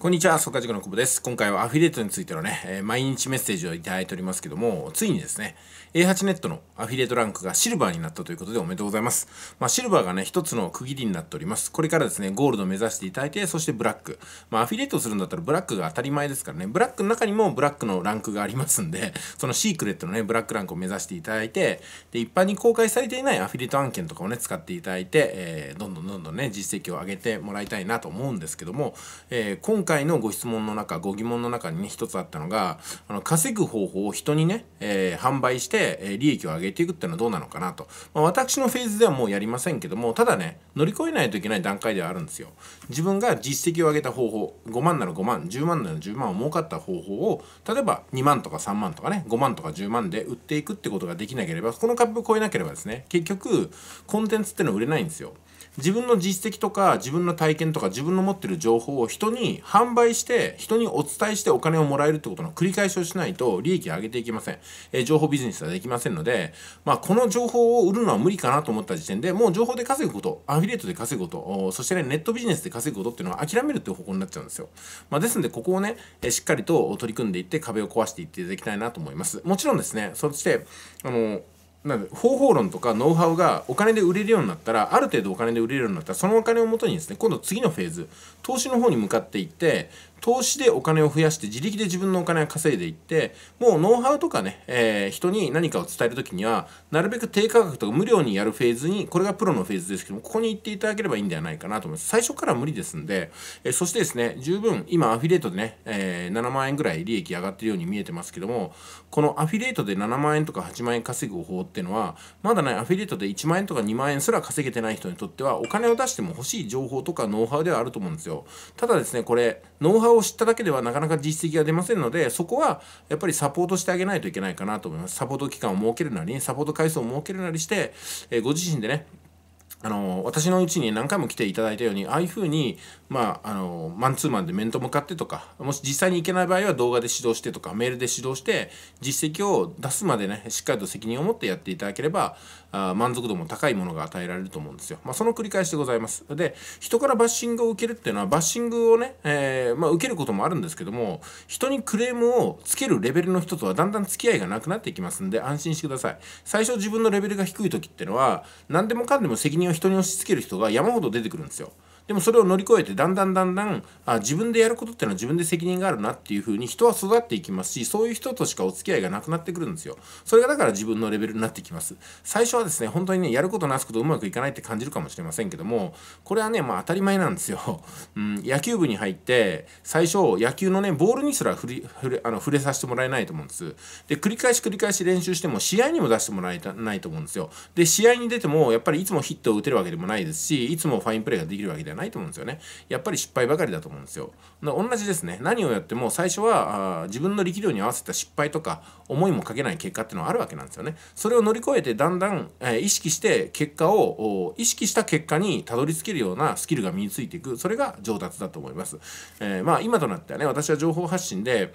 こんにちは、カジ塾の久保です。今回はアフィリエイトについてのね、えー、毎日メッセージをいただいておりますけども、ついにですね、A8 ネットのアフィリエイトランクがシルバーになったということでおめでとうございます。まあ、シルバーがね、一つの区切りになっております。これからですね、ゴールドを目指していただいて、そしてブラック。まあ、アフィリエイトするんだったらブラックが当たり前ですからね、ブラックの中にもブラックのランクがありますんで、そのシークレットのね、ブラックランクを目指していただいて、で、一般に公開されていないアフィリエイト案件とかをね、使っていただいて、えー、どんどんどんどんね、実績を上げてもらいたいなと思うんですけども、えー、今回回のご質問の中ご疑問の中にね一つあったのがあの稼ぐ方法を人にね、えー、販売して、えー、利益を上げていくっていうのはどうなのかなと、まあ、私のフェーズではもうやりませんけどもただね乗り越えないといけない段階ではあるんですよ自分が実績を上げた方法5万なら5万10万なら10万を儲かった方法を例えば2万とか3万とかね5万とか10万で売っていくってことができなければこの株を超えなければですね結局コンテンツってのは売れないんですよ自分の実績とか自分の体験とか自分の持ってる情報を人に販売して人にお伝えしてお金をもらえるってことの繰り返しをしないと利益上げていけません、えー、情報ビジネスはできませんので、まあ、この情報を売るのは無理かなと思った時点でもう情報で稼ぐことアフィリエイトで稼ぐことそしてねネットビジネスで稼ぐことっていうのは諦めるっていう方向になっちゃうんですよ、まあ、ですのでここをね、えしっかりと取り組んでいって壁を壊していっていただきたいなと思いますもちろんですねそしてあのなんで方法論とかノウハウがお金で売れるようになったらある程度お金で売れるようになったらそのお金をもとにですね今度次のフェーズ投資の方に向かっていって投資でお金を増やして自力で自分のお金を稼いでいってもうノウハウとかね、えー、人に何かを伝える時にはなるべく低価格とか無料にやるフェーズにこれがプロのフェーズですけどもここに行っていただければいいんではないかなと思います最初から無理ですんで、えー、そしてですね十分今アフィリエイトでね、えー、7万円ぐらい利益上がってるように見えてますけどもこのアフィリエイトで7万円とか8万円稼ぐ方法っていうのはまだねアフィリエイトで1万円とか2万円すら稼げてない人にとってはお金を出しても欲しい情報とかノウハウではあると思うんですよただですねこれノウハウハウを知っただけではなかなか実績が出ませんので、そこはやっぱりサポートしてあげないといけないかなと思います。サポート期間を設けるなり、サポート回数を設けるなりして、えご自身でね、あの私のうちに何回も来ていただいたようにああいうふうに、まあ、あのマンツーマンで面と向かってとかもし実際に行けない場合は動画で指導してとかメールで指導して実績を出すまでねしっかりと責任を持ってやっていただければあ満足度も高いものが与えられると思うんですよ、まあ、その繰り返しでございますで人からバッシングを受けるっていうのはバッシングをね、えー、まあ、受けることもあるんですけども人にクレームをつけるレベルの人とはだんだん付き合いがなくなっていきますんで安心してください最初自分のレベルが低い時っていうのは何でもかんでも責任を人に押し付ける人が山ほど出てくるんですよ。でもそれを乗り越えてだんだんだんだんあ自分でやることっていうのは自分で責任があるなっていうふうに人は育っていきますしそういう人としかお付き合いがなくなってくるんですよそれがだから自分のレベルになってきます最初はですね本当にねやることなすことうまくいかないって感じるかもしれませんけどもこれはねまあ当たり前なんですよ、うん、野球部に入って最初野球のねボールにすら触れ触れあの触れさせてもらえないと思うんですで繰り返し繰り返し練習しても試合にも出してもらえないと思うんですよで試合に出てもやっぱりいつもヒットを打てるわけでもないですしいつもファインプレーができるわけではないと思うんですよね。やっぱり失敗ばかりだと思うんですよ。同じですね。何をやっても最初はあ自分の力量に合わせた失敗とか思いもかけない結果っていうのはあるわけなんですよね。それを乗り越えてだんだん、えー、意識して結果を意識した結果にたどり着けるようなスキルが身についていく。それが上達だと思います。えー、まあ今となってはね、私は情報発信で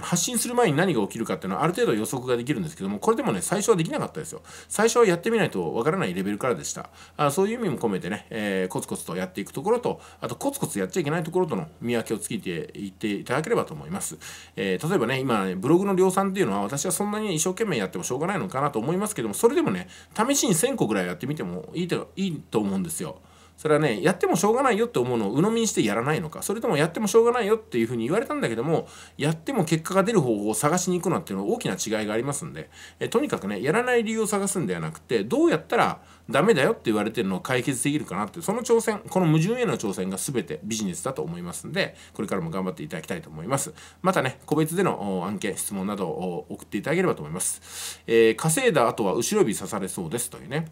発信する前に何が起きるかっていうのはある程度予測ができるんですけども、これでもね、最初はできなかったですよ。最初はやってみないとわからないレベルからでした。あそういう意味も込めてね、えー、コツコツとやっていくとところとあとコツコツやっちゃいけないところとの見分けをつけていっていただければと思います、えー、例えばね今ねブログの量産っていうのは私はそんなに一生懸命やってもしょうがないのかなと思いますけどもそれでもね試しに1000個ぐらいやってみてもいいといいと思うんですよそれはねやってもしょうがないよって思うのを鵜呑みにしてやらないのかそれともやってもしょうがないよっていうふうに言われたんだけどもやっても結果が出る方法を探しに行くのっていうのは大きな違いがありますんでえとにかくねやらない理由を探すんではなくてどうやったらダメだよって言われてるのを解決できるかなってその挑戦この矛盾への挑戦が全てビジネスだと思いますんでこれからも頑張っていただきたいと思いますまたね個別での案件質問などを送っていただければと思います、えー、稼いだ後は後ろ指刺されそうですというね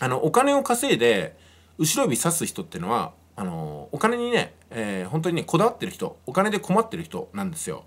あのお金を稼いで後ろ指さす人っていうのはあのお金にね、えー、本当にねこだわってる人お金で困ってる人なんですよ。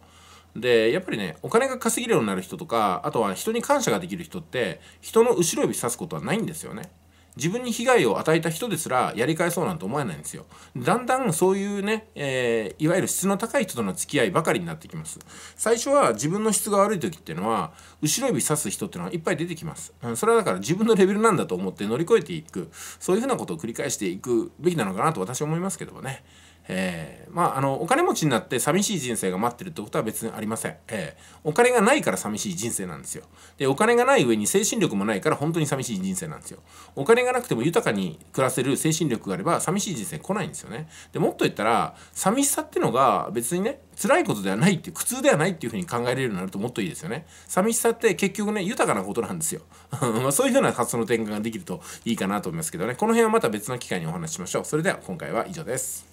でやっぱりねお金が稼げるようになる人とかあとは人に感謝ができる人って人の後ろ指さすことはないんですよね。自分に被害を与えた人ですらやり返そうなんて思えないんですよ。だんだんそういうね、えー、いわゆる質の高い人との付き合いばかりになってきます。最初は自分の質が悪い時っていうのは、後ろ指さす人っていうのはいっぱい出てきます。それはだから自分のレベルなんだと思って乗り越えていく、そういうふうなことを繰り返していくべきなのかなと私は思いますけどもね。えー、まあ、あの、お金持ちになって寂しい人生が待ってるってことは別にありません。えー、お金がないから寂しい人生なんですよ。で、お金がない上に精神力もないから本当に寂しい人生なんですよ。お金がなくても豊かに暮らせる精神力があれば寂しい人生来ないんですよね。で、もっと言ったら、寂しさってのが別にね、辛いことではないっていう、苦痛ではないっていうふうに考えれるようになるともっといいですよね。寂しさって結局ね、豊かなことなんですよ。まそういうふうな発想の転換ができるといいかなと思いますけどね。この辺はまた別の機会にお話ししましょう。それでは今回は以上です。